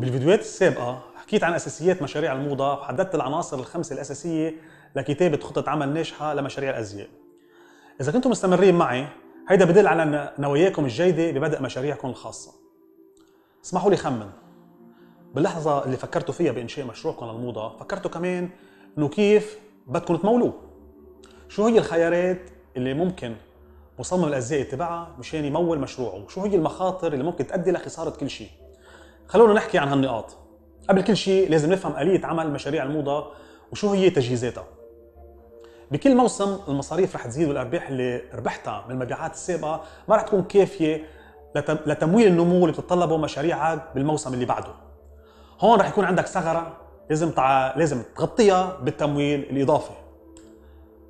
بالفيديوهات السابقة آه. حكيت عن أساسيات مشاريع الموضة وحددت العناصر الخمسة الأساسية لكتابة خطة عمل ناجحة لمشاريع الأزياء إذا كنتم مستمرين معي هيدا بدل على نواياكم الجيدة ببدء مشاريعكم الخاصة اسمحوا لي خمن باللحظة اللي فكرتوا فيها بإنشاء مشروعكم للموضة فكرتوا كمان إنه كيف بدكم تمولوه شو هي الخيارات اللي ممكن مصمم الأزياء يتبعها مشان يمول مشروعه شو هي المخاطر اللي ممكن تؤدي لخسارة كل شيء خلونا نحكي عن هالنقاط قبل كل شيء لازم نفهم آلية عمل مشاريع الموضة وشو هي تجهيزاتها بكل موسم المصاريف رح تزيد والارباح اللي ربحتها من المبيعات السابقه ما رح تكون كافيه لتمويل النمو اللي بتتطلبه مشاريعك بالموسم اللي بعده. هون رح يكون عندك ثغره لازم تع... لازم تغطيها بالتمويل الاضافي.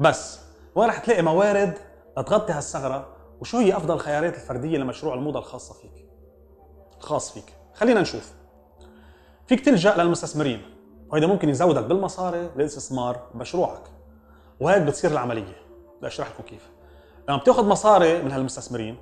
بس وين رح تلاقي موارد لتغطي هالثغره وشو هي افضل الخيارات الفرديه لمشروع الموضه الخاصه فيك؟ الخاص فيك. خلينا نشوف فيك تلجا للمستثمرين وهذا ممكن يزودك بالمصاري للاستثمار بمشروعك وهيك بتصير العمليه بدي اشرح لكم كيف لما بتاخذ مصاري من هالمستثمرين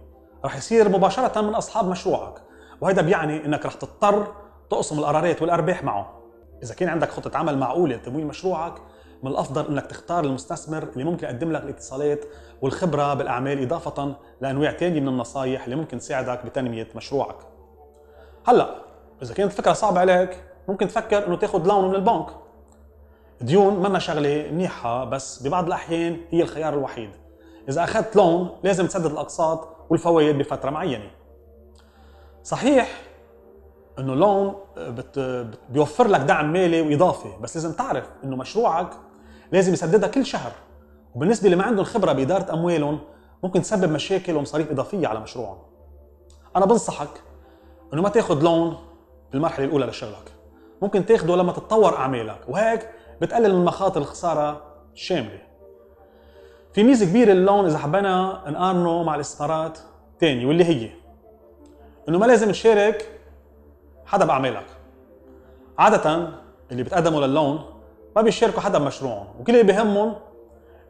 رح يصير مباشره من اصحاب مشروعك وهذا بيعني انك رح تضطر تقسم القرارات والارباح معه اذا كان عندك خطه عمل معقوله لتمويل مشروعك من الافضل انك تختار المستثمر اللي ممكن يقدم لك الاتصالات والخبره بالاعمال اضافه لانواع ثانيه من النصائح اللي ممكن تساعدك بتنميه مشروعك هلا اذا كانت الفكره صعبه عليك ممكن تفكر انه تاخذ لون من البنك ديون ما شغله منيحه بس ببعض الاحيان هي الخيار الوحيد اذا اخذت لون لازم تسدد الاقساط والفوائد بفتره معينه صحيح انه لون بيوفر لك دعم مالي واضافي بس لازم تعرف انه مشروعك لازم يسددها كل شهر وبالنسبه اللي ما عندهم خبره باداره اموالهم ممكن تسبب مشاكل ومصاريف اضافيه على مشروعهم انا بنصحك انه ما تاخذ لون بالمرحله الاولى لشغلك ممكن تاخده لما تتطور اعمالك وهيك بتقلل من مخاطر الخساره الشامله في ميزه كبيره اللون اذا حبينا نقارنه مع الاستثمارات تاني واللي هي انه ما لازم تشارك حدا باعمالك عاده اللي بتقدموا للون ما بيشاركوا حدا بمشروعهم وكل اللي بهمهم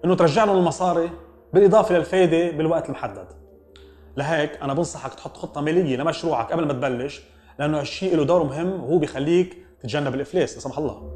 انه ترجع لهم المصاري بالاضافه للفائده بالوقت المحدد لهيك انا بنصحك تحط خطه ماليه لمشروعك قبل ما تبلش لانه هالشيء له دور مهم وهو بخليك تتجنب الافلاس لا سمح الله